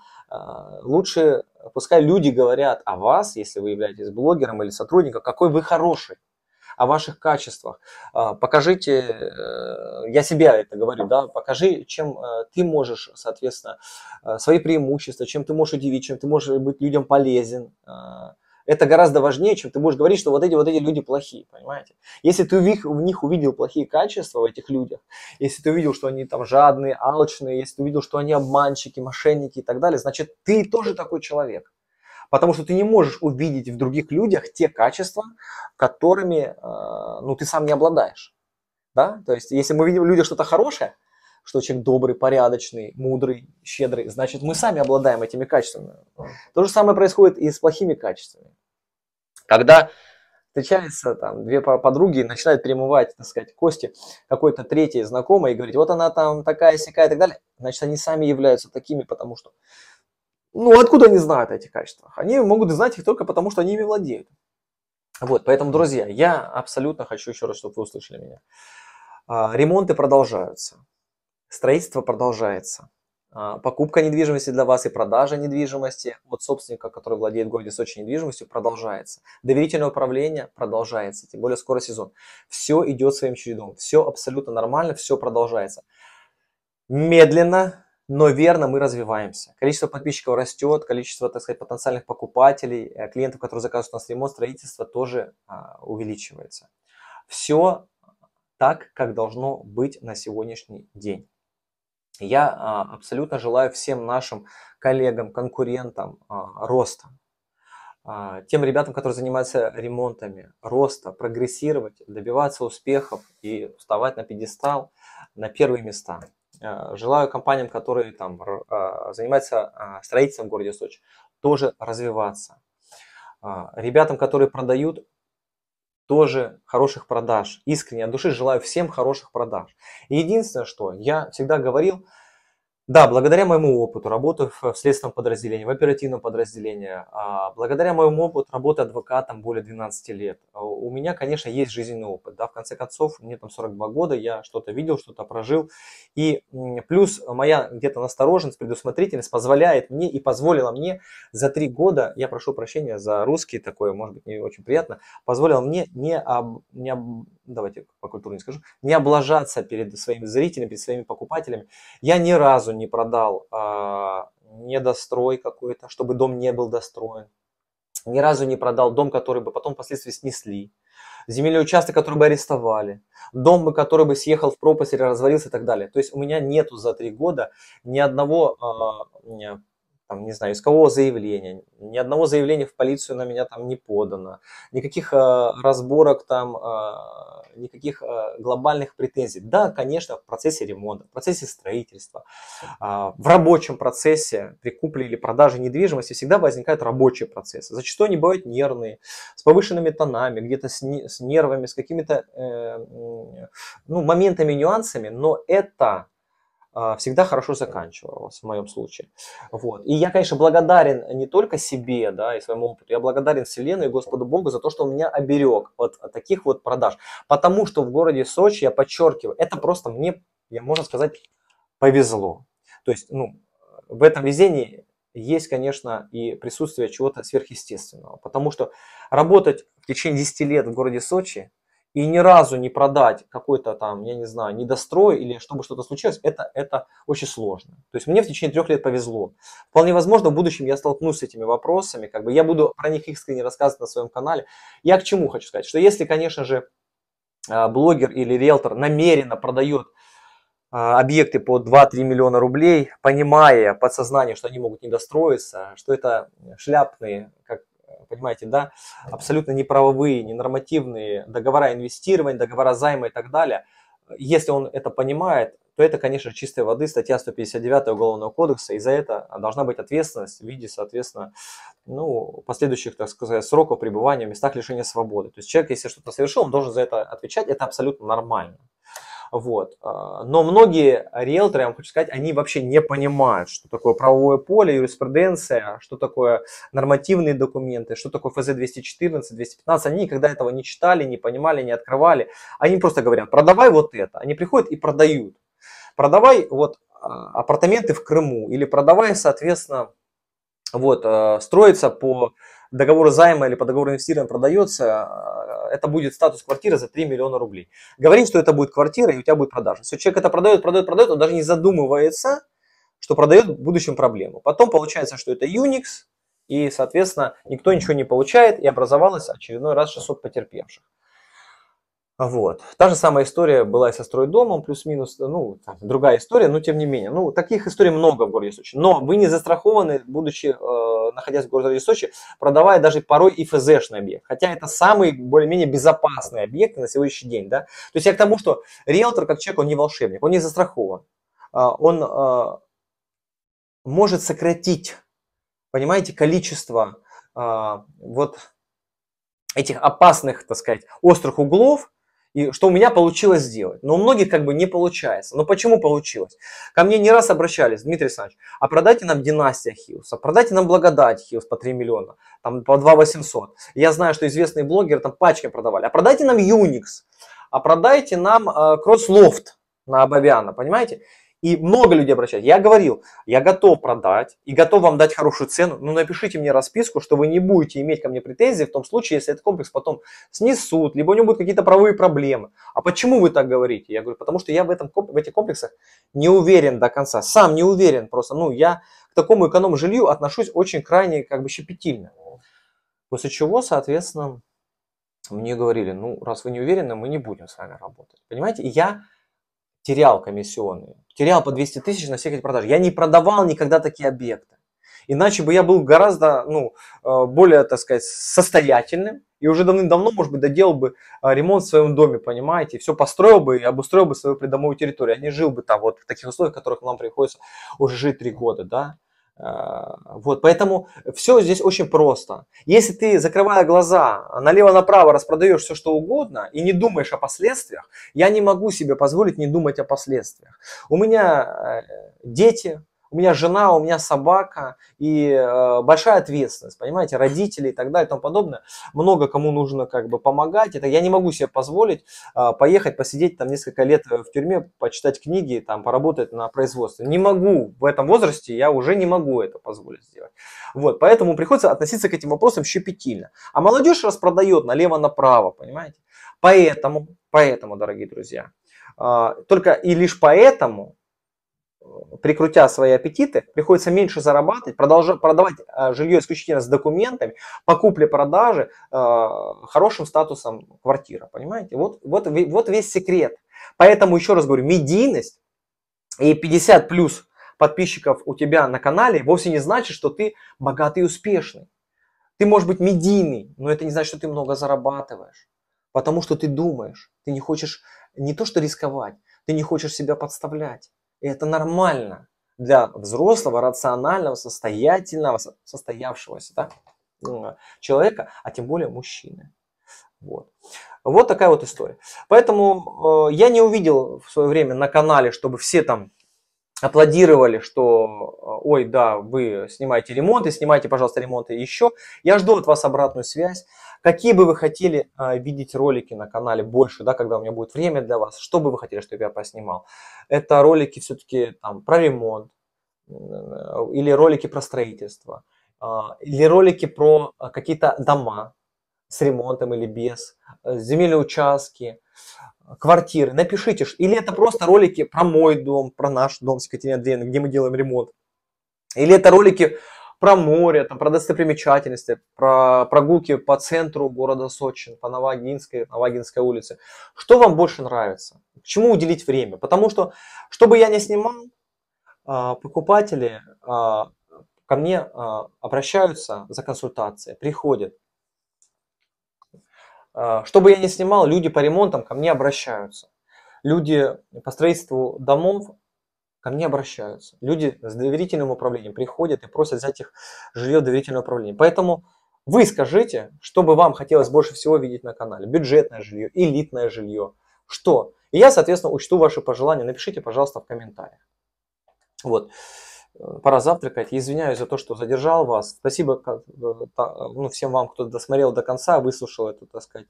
лучше Пускай люди говорят о вас, если вы являетесь блогером или сотрудником, какой вы хороший, о ваших качествах. А, покажите, э, я себя это говорю, да, покажи, чем э, ты можешь, соответственно, э, свои преимущества, чем ты можешь удивить, чем ты можешь быть людям полезен. А, это гораздо важнее, чем ты можешь говорить, что вот эти вот эти люди плохие, понимаете? Если ты в, их, в них увидел плохие качества в этих людях, если ты увидел, что они там жадные, алчные, если ты увидел, что они обманщики, мошенники и так далее, значит, ты тоже такой человек. Потому что ты не можешь увидеть в других людях те качества, которыми э, ну, ты сам не обладаешь. Да? То есть, если мы видим в людях что-то хорошее, что человек добрый, порядочный, мудрый, щедрый, значит, мы сами обладаем этими качествами. То же самое происходит и с плохими качествами. Когда встречаются там две подруги и начинают перемывать, так сказать, кости какой-то третьей знакомой и говорить, вот она там такая, сякая и так далее, значит, они сами являются такими, потому что, ну, откуда они знают эти качества? Они могут знать их только потому, что они ими владеют. Вот, поэтому, друзья, я абсолютно хочу еще раз, чтобы вы услышали меня. А, ремонты продолжаются, строительство продолжается, а, покупка недвижимости для вас и продажа недвижимости от собственника, который владеет в городе Сочи недвижимостью, продолжается. Доверительное управление продолжается, тем более скоро сезон. Все идет своим чередом, все абсолютно нормально, все продолжается. Медленно, но верно мы развиваемся. Количество подписчиков растет, количество, так сказать, потенциальных покупателей, э, клиентов, которые заказывают у нас ремонт, строительство тоже а, увеличивается. Все так, как должно быть на сегодняшний день. Я а, абсолютно желаю всем нашим коллегам, конкурентам а, роста. А, тем ребятам, которые занимаются ремонтами, роста, прогрессировать, добиваться успехов и вставать на пьедестал, на первые места. Желаю компаниям, которые там занимаются строительством в городе Сочи, тоже развиваться. Ребятам, которые продают, тоже хороших продаж. Искренне от души желаю всем хороших продаж. единственное, что я всегда говорил, да, благодаря моему опыту работы в следственном подразделении, в оперативном подразделении, а, благодаря моему опыту работы адвокатом более 12 лет, а, у меня, конечно, есть жизненный опыт. Да, в конце концов, мне там 42 года, я что-то видел, что-то прожил. И плюс моя где-то настороженность, предусмотрительность позволяет мне и позволила мне за три года, я прошу прощения за русский такое, может быть, не очень приятно, позволила мне не, об, не об, давайте по культуре не скажу, не облажаться перед своими зрителями, перед своими покупателями. Я ни разу не не продал, а недострой какой-то, чтобы дом не был достроен. Ни разу не продал дом, который бы потом впоследствии снесли. Земельный участок, который бы арестовали. Дом, который бы съехал в пропасть или развалился и так далее. То есть у меня нету за три года ни одного а, там, не знаю, из кого заявление, ни одного заявления в полицию на меня там не подано, никаких э, разборок там, э, никаких э, глобальных претензий. Да, конечно, в процессе ремонта, в процессе строительства, э, в рабочем процессе при купле или продаже недвижимости всегда возникают рабочие процессы. Зачастую они бывают нервные, с повышенными тонами, где-то с, не, с нервами, с какими-то э, ну, моментами, нюансами, но это а, всегда хорошо заканчивалось в моем случае. Вот. И я, конечно, благодарен не только себе да, и своему опыту, я благодарен Вселенной и Господу Богу за то, что он меня оберег от, от таких вот продаж. Потому что в городе Сочи, я подчеркиваю, это просто мне, я можно сказать, повезло. То есть, ну, в этом везении есть, конечно, и присутствие чего-то сверхъестественного. Потому что работать в течение 10 лет в городе Сочи и ни разу не продать какой-то там, я не знаю, недострой или чтобы что-то случилось, это, это очень сложно. То есть мне в течение трех лет повезло. Вполне возможно, в будущем я столкнусь с этими вопросами, как бы я буду про них искренне рассказывать на своем канале. Я к чему хочу сказать, что если, конечно же, а, блогер или риэлтор намеренно продает а, объекты по 2-3 миллиона рублей, понимая подсознание, что они могут недостроиться, что это шляпные, как понимаете, да, абсолютно неправовые, ненормативные договора инвестирования, договора займа и так далее, если он это понимает, то это, конечно, чистой воды статья 159 Уголовного кодекса, и за это должна быть ответственность в виде, соответственно, ну, последующих, так сказать, сроков пребывания в местах лишения свободы. То есть человек, если что-то совершил, он должен за это отвечать, это абсолютно нормально. Вот. Э, но многие риэлторы, я вам хочу сказать, они вообще не понимают, что такое правовое поле, юриспруденция, что такое нормативные документы, что такое ФЗ-214, 215. Они никогда этого не читали, не понимали, не открывали. Они просто говорят, продавай вот это. Они приходят и продают. Продавай вот э, апартаменты в Крыму или продавай, соответственно, вот, э, строится по договору займа или по договору инвестирования продается это будет статус квартиры за 3 миллиона рублей. Говорим, что это будет квартира, и у тебя будет продажа. Все, человек это продает, продает, продает, он даже не задумывается, что продает в будущем проблему. Потом получается, что это Unix, и, соответственно, никто ничего не получает, и образовалось очередной раз 600 потерпевших. Вот. Та же самая история была и со стройдомом, плюс-минус, ну, там, другая история, но тем не менее. Ну, таких историй много в городе Сочи. Но вы не застрахованы, будучи, э, находясь в городе Сочи, продавая даже порой и ФЗшный объект. Хотя это самый более-менее безопасный объект на сегодняшний день, да. То есть я к тому, что риэлтор, как человек, он не волшебник, он не застрахован. А, он э, может сократить, понимаете, количество э, вот этих опасных, так сказать, острых углов, и что у меня получилось сделать. Но у многих как бы не получается. Но почему получилось? Ко мне не раз обращались, Дмитрий Александрович, а продайте нам династия Хьюса, продайте нам благодать Хьюс по 3 миллиона, там по 2 800. Я знаю, что известные блогеры там пачки продавали. А продайте нам Unix, а продайте нам э, Кросслофт на Абавяна, понимаете? И много людей обращается. Я говорил, я готов продать и готов вам дать хорошую цену, но напишите мне расписку, что вы не будете иметь ко мне претензий в том случае, если этот комплекс потом снесут, либо у него будут какие-то правовые проблемы. А почему вы так говорите? Я говорю, потому что я в, этом, в этих комплексах не уверен до конца, сам не уверен просто. Ну, я к такому эконом-жилью отношусь очень крайне как бы щепетильно. После чего, соответственно, мне говорили, ну, раз вы не уверены, мы не будем с вами работать. Понимаете, я терял комиссионные, терял по 200 тысяч на всех эти продажи. Я не продавал никогда такие объекты. Иначе бы я был гораздо ну, э, более, так сказать, состоятельным и уже давным-давно, может быть, доделал бы э, ремонт в своем доме, понимаете, все построил бы и обустроил бы свою придомовую территорию, а не жил бы там вот в таких условиях, в которых нам приходится уже жить три года, да. А, вот, поэтому все здесь очень просто. Если ты, закрывая глаза, налево-направо распродаешь все, что угодно, и не думаешь о последствиях, я не могу себе позволить не думать о последствиях. У меня э, дети, у меня жена, у меня собака и э, большая ответственность, понимаете, родители и так далее и тому подобное. Много кому нужно как бы помогать. Это я не могу себе позволить э, поехать посидеть там несколько лет э, в тюрьме, почитать книги, там поработать на производстве. Не могу в этом возрасте, я уже не могу это позволить сделать. Вот, поэтому приходится относиться к этим вопросам щепетильно. А молодежь распродает налево-направо, понимаете? Поэтому, поэтому, дорогие друзья, э, только и лишь поэтому прикрутя свои аппетиты, приходится меньше зарабатывать, продолжать продавать э, жилье исключительно с документами, по продажи э, хорошим статусом квартира, понимаете? Вот, вот, вот весь секрет. Поэтому, еще раз говорю, медийность и 50 плюс подписчиков у тебя на канале вовсе не значит, что ты богатый и успешный. Ты можешь быть медийный, но это не значит, что ты много зарабатываешь. Потому что ты думаешь, ты не хочешь не то что рисковать, ты не хочешь себя подставлять. И это нормально для взрослого, рационального, состоятельного, состоявшегося да, ну, человека, а тем более мужчины. Вот. вот такая вот история. Поэтому э, я не увидел в свое время на канале, чтобы все там аплодировали, что э, ой, да, вы снимаете ремонт и снимайте, пожалуйста, ремонты еще. Я жду от вас обратную связь. Какие бы вы хотели э, видеть ролики на канале больше, да, когда у меня будет время для вас? Что бы вы хотели, чтобы я поснимал? Это ролики все-таки там, про ремонт, э, или ролики про строительство, э, или ролики про а, какие-то дома с ремонтом или без, э, земельные участки, квартиры. Напишите, или это просто ролики про мой дом, про наш дом с Екатериной где мы делаем ремонт. Или это ролики про море, там, про достопримечательности, про прогулки по центру города Сочи, по Новогинской, Новогинской улице. Что вам больше нравится? К чему уделить время? Потому что, что бы я ни снимал, а, покупатели а, ко мне а, обращаются за консультацией, приходят. Что бы я ни снимал, люди по ремонтам ко мне обращаются. Люди по строительству домов Ко мне обращаются. Люди с доверительным управлением приходят и просят взять их жилье доверительное управление. Поэтому вы скажите, что бы вам хотелось больше всего видеть на канале. Бюджетное жилье, элитное жилье. Что? И я, соответственно, учту ваши пожелания. Напишите, пожалуйста, в комментариях. Вот. Пора завтракать. Извиняюсь за то, что задержал вас. Спасибо э, ну, всем вам, кто досмотрел до конца, выслушал это, так сказать,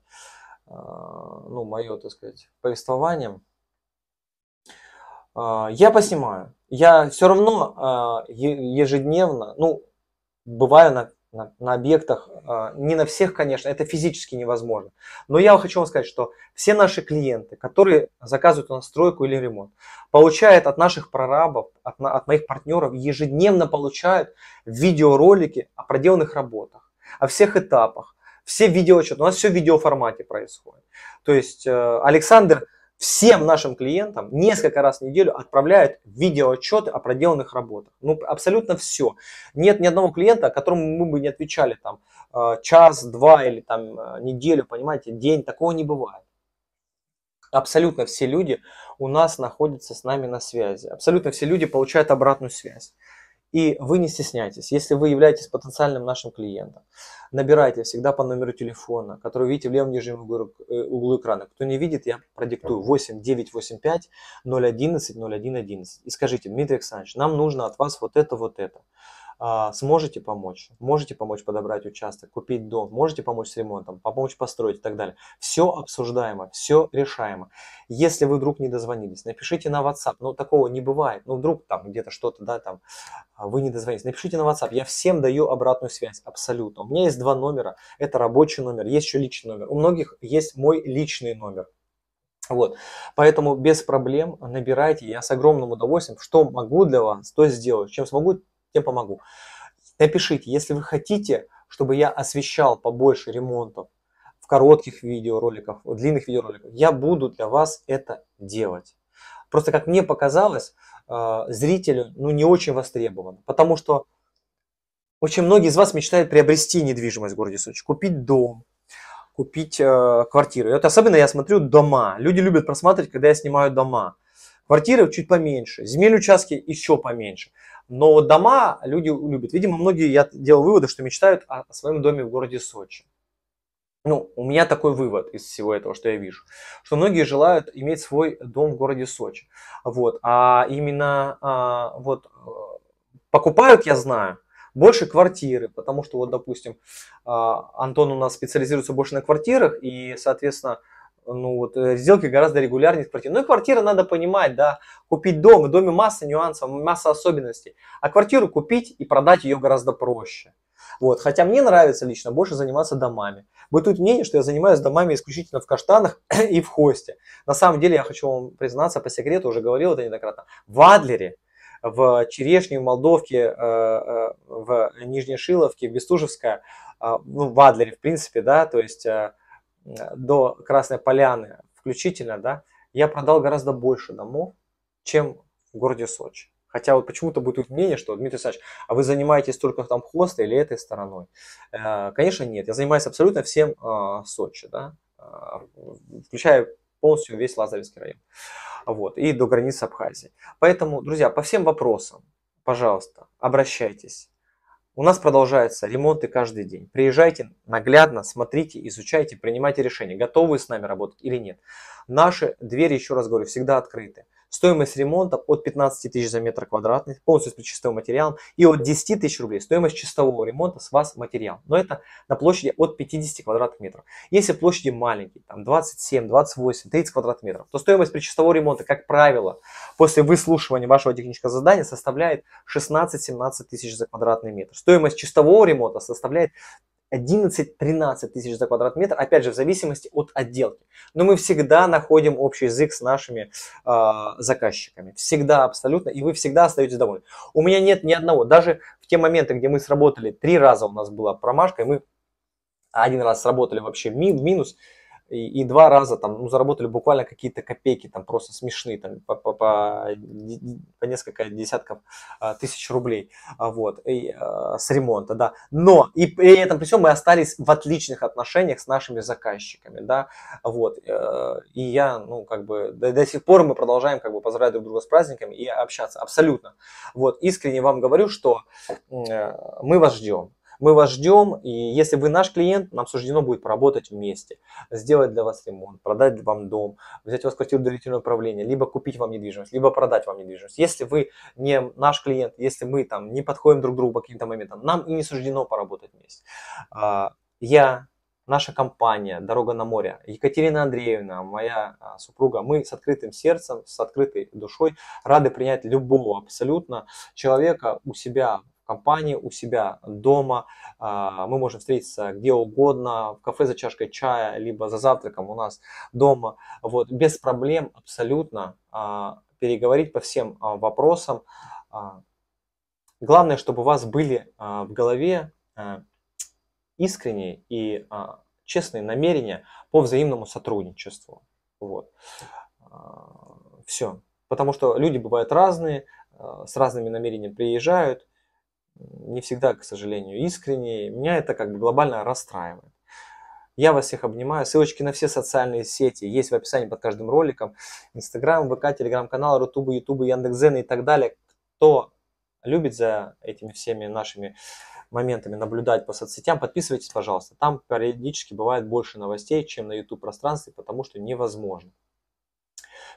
э, ну, мое, так сказать, повествование. А, я поснимаю. Я все равно а, ежедневно, ну, бываю на, на, на объектах, а, не на всех, конечно, это физически невозможно. Но я хочу вам сказать, что все наши клиенты, которые заказывают у нас стройку или ремонт, получают от наших прорабов, от, от моих партнеров, ежедневно получают видеоролики о проделанных работах, о всех этапах, все видеоотчеты. У нас все в видеоформате происходит. То есть э, Александр всем нашим клиентам несколько раз в неделю отправляют видеоотчеты о проделанных работах. Ну, абсолютно все. Нет ни одного клиента, которому мы бы не отвечали там э, час, два или там э, неделю, понимаете, день. Такого не бывает. Абсолютно все люди у нас находятся с нами на связи. Абсолютно все люди получают обратную связь. И вы не стесняйтесь, если вы являетесь потенциальным нашим клиентом, набирайте всегда по номеру телефона, который видите в левом нижнем углу, э, углу экрана. Кто не видит, я продиктую 8 985 011 0111 и скажите, Дмитрий Александрович, нам нужно от вас вот это, вот это. А, сможете помочь, можете помочь подобрать участок, купить дом, можете помочь с ремонтом, помочь построить и так далее. Все обсуждаемо, все решаемо. Если вы вдруг не дозвонились, напишите на WhatsApp, ну такого не бывает, ну вдруг там где-то что-то, да, там а, вы не дозвонились, напишите на WhatsApp, я всем даю обратную связь, абсолютно. У меня есть два номера, это рабочий номер, есть еще личный номер, у многих есть мой личный номер, вот. Поэтому без проблем набирайте. Я с огромным удовольствием, что могу для вас, то сделаю. Чем смогу, тем помогу. Напишите, если вы хотите, чтобы я освещал побольше ремонтов в коротких видеороликах, в длинных видеороликах, я буду для вас это делать. Просто, как мне показалось, э, зрителю ну, не очень востребовано, потому что очень многие из вас мечтают приобрести недвижимость в городе Сочи, купить дом, купить э, квартиру. И вот особенно я смотрю дома. Люди любят просматривать, когда я снимаю дома. Квартиры чуть поменьше, земельные участки еще поменьше. Но вот дома люди любят. Видимо, многие, я делал выводы, что мечтают о, о своем доме в городе Сочи. Ну, у меня такой вывод из всего этого, что я вижу, что многие желают иметь свой дом в городе Сочи. Вот, а именно, а, вот, э, покупают, я знаю, больше квартиры, потому что, вот, допустим, а, Антон у нас специализируется больше на квартирах, и, соответственно, ну вот э, сделки гораздо регулярнее с Ну и квартира надо понимать, да, купить дом, в доме масса нюансов, масса особенностей, а квартиру купить и продать ее гораздо проще. Вот, хотя мне нравится лично больше заниматься домами. Бытует мнение, что я занимаюсь домами исключительно в каштанах и в хосте. На самом деле, я хочу вам признаться по секрету, уже говорил это неоднократно, в Адлере в Черешне, в Молдовке, э, э, в Нижней Шиловке, в Бестужевская, ну, в Адлере, в принципе, да, то есть до Красной Поляны включительно, да, я продал гораздо больше домов, чем в городе Сочи. Хотя вот почему-то будет мнение, что, Дмитрий Александрович, а вы занимаетесь только там хостел или этой стороной? Э, конечно, нет. Я занимаюсь абсолютно всем э, Сочи, да, э, включая полностью весь Лазаревский район. Вот, и до границы Абхазии. Поэтому, друзья, по всем вопросам, пожалуйста, обращайтесь. У нас продолжаются ремонты каждый день. Приезжайте наглядно, смотрите, изучайте, принимайте решения, готовы с нами работать или нет. Наши двери, еще раз говорю, всегда открыты. Стоимость ремонта от 15 тысяч за метр квадратный, полностью с чистым материалом, и от 10 тысяч рублей стоимость чистового ремонта с вас материал. Но это на площади от 50 квадратных метров. Если площади маленькие, там 27, 28, 30 квадратных метров, то стоимость причистового ремонта, как правило, после выслушивания вашего технического задания составляет 16-17 тысяч за квадратный метр. Стоимость чистового ремонта составляет 11-13 тысяч за квадратный метр, опять же, в зависимости от отделки. Но мы всегда находим общий язык с нашими э, заказчиками. Всегда, абсолютно, и вы всегда остаетесь довольны. У меня нет ни одного, даже в те моменты, где мы сработали, три раза у нас была промашка, и мы один раз сработали вообще ми минус и, и два раза там ну, заработали буквально какие-то копейки, там просто смешные, там по, по, по, по несколько десятков а, тысяч рублей, а, вот, и, а, с ремонта, да. Но и при этом при всем мы остались в отличных отношениях с нашими заказчиками, да, вот. Э, и я, ну, как бы до, до сих пор мы продолжаем как бы поздравлять друг друга с праздниками и общаться, абсолютно. Вот, искренне вам говорю, что э, мы вас ждем. Мы вас ждем, и если вы наш клиент, нам суждено будет поработать вместе, сделать для вас ремонт, продать вам дом, взять у вас квартиру доверительное управление, либо купить вам недвижимость, либо продать вам недвижимость. Если вы не наш клиент, если мы там не подходим друг к другу по каким-то моментам, нам и не суждено поработать вместе. А, я, наша компания «Дорога на море», Екатерина Андреевна, моя а, супруга, мы с открытым сердцем, с открытой душой рады принять любого абсолютно человека у себя компании, у себя дома. А, мы можем встретиться где угодно, в кафе за чашкой чая, либо за завтраком у нас дома. Вот, без проблем абсолютно а, переговорить по всем а, вопросам. Главное, чтобы у вас были в голове искренние и честные намерения по взаимному сотрудничеству. Вот. Все. Потому что люди бывают разные, с разными намерениями приезжают, не всегда, к сожалению, искренние. Меня это как бы глобально расстраивает. Я вас всех обнимаю. Ссылочки на все социальные сети есть в описании под каждым роликом. Инстаграм, ВК, Телеграм-канал, Рутубы, Ютубы, Яндекс.Зен и так далее. Кто любит за этими всеми нашими моментами наблюдать по соцсетям, подписывайтесь, пожалуйста. Там периодически бывает больше новостей, чем на YouTube пространстве, потому что невозможно.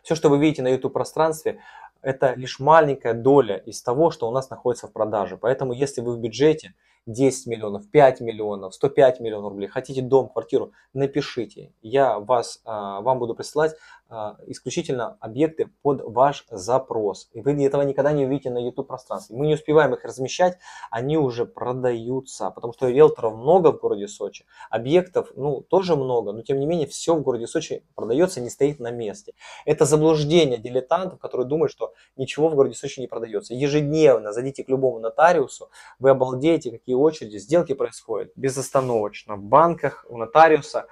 Все, что вы видите на YouTube пространстве, это лишь маленькая доля из того, что у нас находится в продаже. Поэтому если вы в бюджете 10 миллионов, 5 миллионов, 105 миллионов рублей, хотите дом, квартиру, напишите. Я вас, а, вам буду присылать а, исключительно объекты под ваш запрос. И вы этого никогда не увидите на YouTube пространстве. Мы не успеваем их размещать, они уже продаются, потому что риэлторов много в городе Сочи, объектов, ну, тоже много, но тем не менее все в городе Сочи продается, не стоит на месте. Это заблуждение дилетантов, которые думают, что ничего в городе Сочи не продается. Ежедневно зайдите к любому нотариусу, вы обалдеете, какие очереди, сделки происходят безостановочно в банках, у нотариуса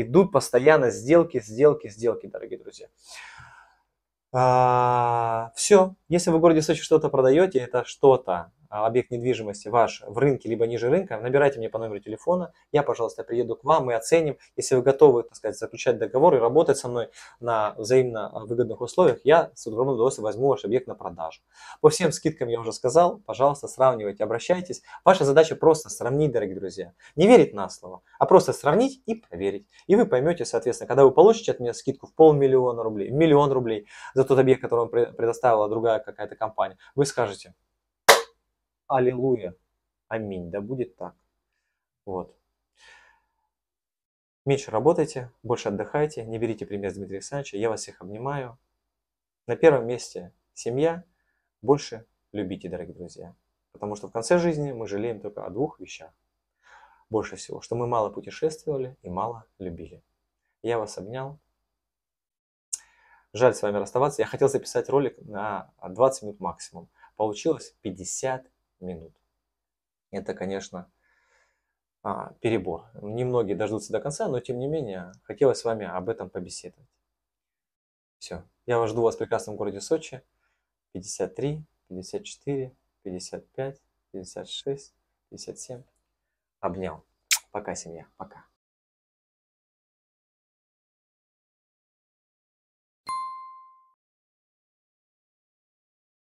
идут постоянно сделки, сделки, сделки, дорогие друзья. А, все. Если вы в городе Сочи что-то продаете, это что-то. А, объект недвижимости ваш в рынке, либо ниже рынка, набирайте мне по номеру телефона, я, пожалуйста, приеду к вам, мы оценим. Если вы готовы, так сказать, заключать договор и работать со мной на взаимно а, выгодных условиях, я с огромным удовольствием возьму ваш объект на продажу. По всем скидкам я уже сказал, пожалуйста, сравнивайте, обращайтесь. Ваша задача просто сравнить, дорогие друзья. Не верить на слово, а просто сравнить и проверить. И вы поймете, соответственно, когда вы получите от меня скидку в полмиллиона рублей, миллион рублей за тот объект, который вам предоставила другая какая-то компания, вы скажете, Аллилуйя. Аминь. Да будет так. Вот. Меньше работайте, больше отдыхайте, не берите пример с Дмитрия Александровича. Я вас всех обнимаю. На первом месте семья. Больше любите, дорогие друзья. Потому что в конце жизни мы жалеем только о двух вещах. Больше всего, что мы мало путешествовали и мало любили. Я вас обнял. Жаль с вами расставаться. Я хотел записать ролик на 20 минут максимум. Получилось 50 минут. Это, конечно, а, перебор. Немногие дождутся до конца, но тем не менее, хотелось с вами об этом побеседовать. Все. Я вас жду вас в прекрасном городе Сочи. 53, 54, 55, 56, 57. Обнял. Пока, семья. Пока.